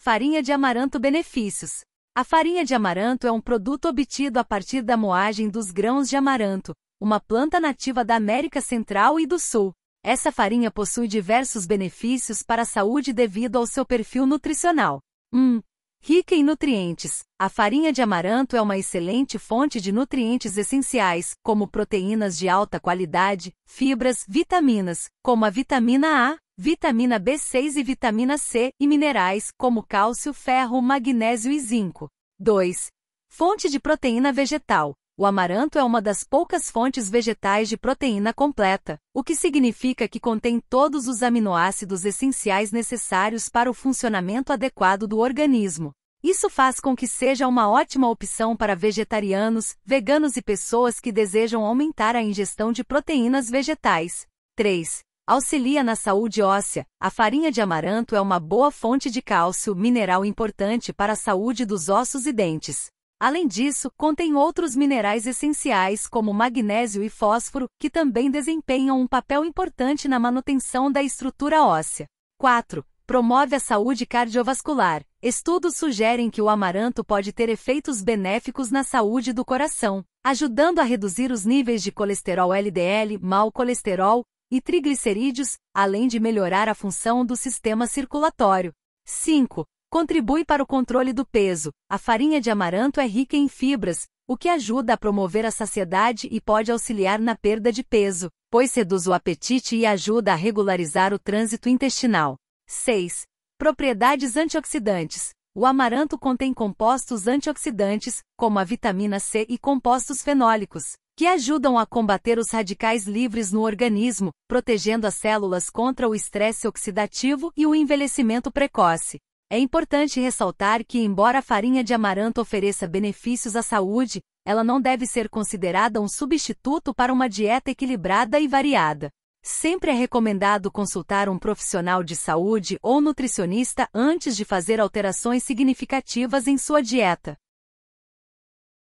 Farinha de amaranto benefícios. A farinha de amaranto é um produto obtido a partir da moagem dos grãos de amaranto, uma planta nativa da América Central e do Sul. Essa farinha possui diversos benefícios para a saúde devido ao seu perfil nutricional. 1. Hum, rica em nutrientes. A farinha de amaranto é uma excelente fonte de nutrientes essenciais, como proteínas de alta qualidade, fibras, vitaminas, como a vitamina A, vitamina B6 e vitamina C e minerais como cálcio, ferro, magnésio e zinco. 2. Fonte de proteína vegetal. O amaranto é uma das poucas fontes vegetais de proteína completa, o que significa que contém todos os aminoácidos essenciais necessários para o funcionamento adequado do organismo. Isso faz com que seja uma ótima opção para vegetarianos, veganos e pessoas que desejam aumentar a ingestão de proteínas vegetais. 3. Auxilia na saúde óssea. A farinha de amaranto é uma boa fonte de cálcio, mineral importante para a saúde dos ossos e dentes. Além disso, contém outros minerais essenciais como magnésio e fósforo, que também desempenham um papel importante na manutenção da estrutura óssea. 4. Promove a saúde cardiovascular. Estudos sugerem que o amaranto pode ter efeitos benéficos na saúde do coração, ajudando a reduzir os níveis de colesterol LDL, mau colesterol, e triglicerídeos, além de melhorar a função do sistema circulatório. 5. Contribui para o controle do peso. A farinha de amaranto é rica em fibras, o que ajuda a promover a saciedade e pode auxiliar na perda de peso, pois reduz o apetite e ajuda a regularizar o trânsito intestinal. 6. Propriedades antioxidantes. O amaranto contém compostos antioxidantes, como a vitamina C e compostos fenólicos, que ajudam a combater os radicais livres no organismo, protegendo as células contra o estresse oxidativo e o envelhecimento precoce. É importante ressaltar que, embora a farinha de amaranto ofereça benefícios à saúde, ela não deve ser considerada um substituto para uma dieta equilibrada e variada. Sempre é recomendado consultar um profissional de saúde ou nutricionista antes de fazer alterações significativas em sua dieta.